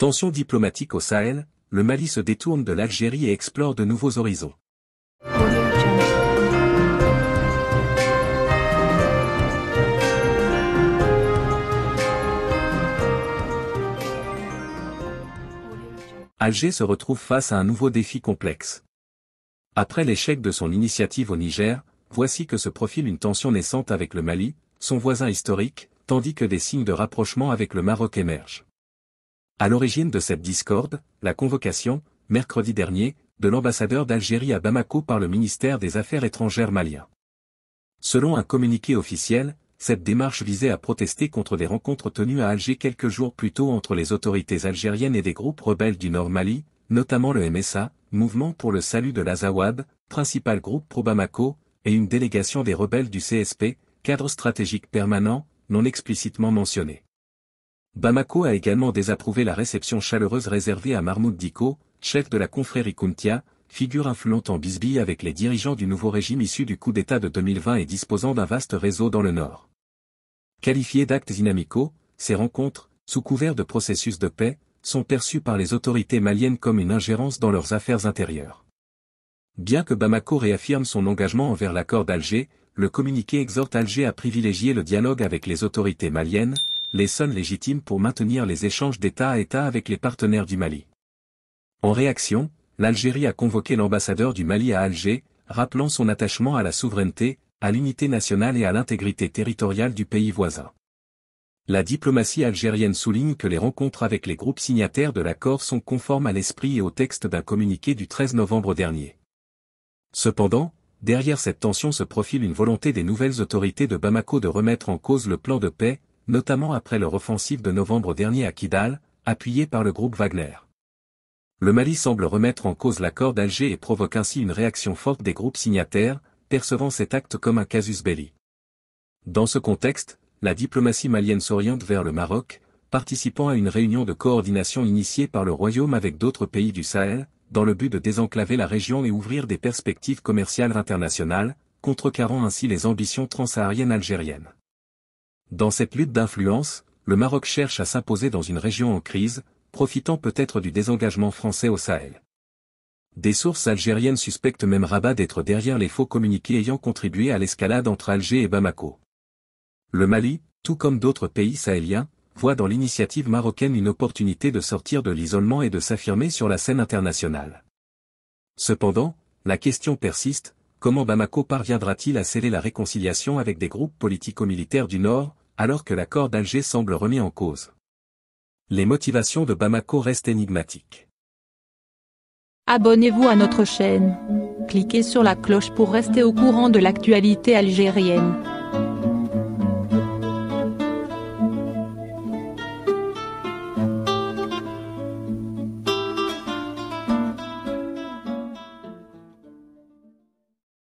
Tension diplomatique au Sahel, le Mali se détourne de l'Algérie et explore de nouveaux horizons. Alger se retrouve face à un nouveau défi complexe. Après l'échec de son initiative au Niger, voici que se profile une tension naissante avec le Mali, son voisin historique, tandis que des signes de rapprochement avec le Maroc émergent. À l'origine de cette discorde, la convocation, mercredi dernier, de l'ambassadeur d'Algérie à Bamako par le ministère des Affaires étrangères malien. Selon un communiqué officiel, cette démarche visait à protester contre des rencontres tenues à Alger quelques jours plus tôt entre les autorités algériennes et des groupes rebelles du Nord Mali, notamment le MSA, Mouvement pour le Salut de l'Azawad, principal groupe pro-Bamako, et une délégation des rebelles du CSP, cadre stratégique permanent, non explicitement mentionné. Bamako a également désapprouvé la réception chaleureuse réservée à Mahmoud Diko, chef de la confrérie Kuntia, figure influente en bisbille avec les dirigeants du nouveau régime issu du coup d'État de 2020 et disposant d'un vaste réseau dans le Nord. Qualifiés d'actes inamicaux, ces rencontres, sous couvert de processus de paix, sont perçues par les autorités maliennes comme une ingérence dans leurs affaires intérieures. Bien que Bamako réaffirme son engagement envers l'accord d'Alger, le communiqué exhorte Alger à privilégier le dialogue avec les autorités maliennes, les sommes légitimes pour maintenir les échanges d'État à État avec les partenaires du Mali. En réaction, l'Algérie a convoqué l'ambassadeur du Mali à Alger, rappelant son attachement à la souveraineté, à l'unité nationale et à l'intégrité territoriale du pays voisin. La diplomatie algérienne souligne que les rencontres avec les groupes signataires de l'accord sont conformes à l'esprit et au texte d'un communiqué du 13 novembre dernier. Cependant, derrière cette tension se profile une volonté des nouvelles autorités de Bamako de remettre en cause le plan de paix, notamment après leur offensive de novembre dernier à Kidal, appuyée par le groupe Wagner. Le Mali semble remettre en cause l'accord d'Alger et provoque ainsi une réaction forte des groupes signataires, percevant cet acte comme un casus belli. Dans ce contexte, la diplomatie malienne s'oriente vers le Maroc, participant à une réunion de coordination initiée par le Royaume avec d'autres pays du Sahel, dans le but de désenclaver la région et ouvrir des perspectives commerciales internationales, contrecarrant ainsi les ambitions transsahariennes algériennes. Dans cette lutte d'influence, le Maroc cherche à s'imposer dans une région en crise, profitant peut-être du désengagement français au Sahel. Des sources algériennes suspectent même Rabat d'être derrière les faux communiqués ayant contribué à l'escalade entre Alger et Bamako. Le Mali, tout comme d'autres pays sahéliens, voit dans l'initiative marocaine une opportunité de sortir de l'isolement et de s'affirmer sur la scène internationale. Cependant, la question persiste, comment Bamako parviendra-t-il à sceller la réconciliation avec des groupes politico-militaires du Nord, alors que l'accord d'Alger semble remis en cause. Les motivations de Bamako restent énigmatiques. Abonnez-vous à notre chaîne. Cliquez sur la cloche pour rester au courant de l'actualité algérienne.